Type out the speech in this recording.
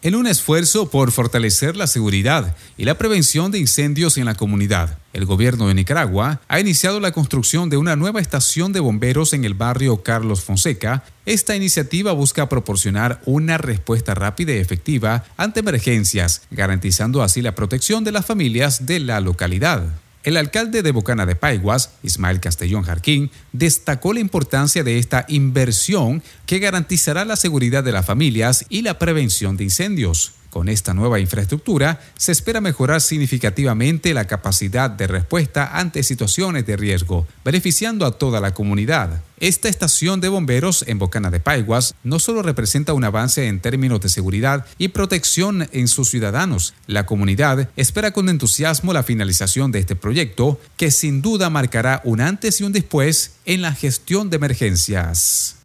en un esfuerzo por fortalecer la seguridad y la prevención de incendios en la comunidad. El gobierno de Nicaragua ha iniciado la construcción de una nueva estación de bomberos en el barrio Carlos Fonseca. Esta iniciativa busca proporcionar una respuesta rápida y efectiva ante emergencias, garantizando así la protección de las familias de la localidad. El alcalde de Bocana de Paiguas, Ismael Castellón Jarquín, destacó la importancia de esta inversión que garantizará la seguridad de las familias y la prevención de incendios. Con esta nueva infraestructura se espera mejorar significativamente la capacidad de respuesta ante situaciones de riesgo, beneficiando a toda la comunidad. Esta estación de bomberos en Bocana de Paiguas no solo representa un avance en términos de seguridad y protección en sus ciudadanos, la comunidad espera con entusiasmo la finalización de este proyecto que sin duda marcará un antes y un después en la gestión de emergencias.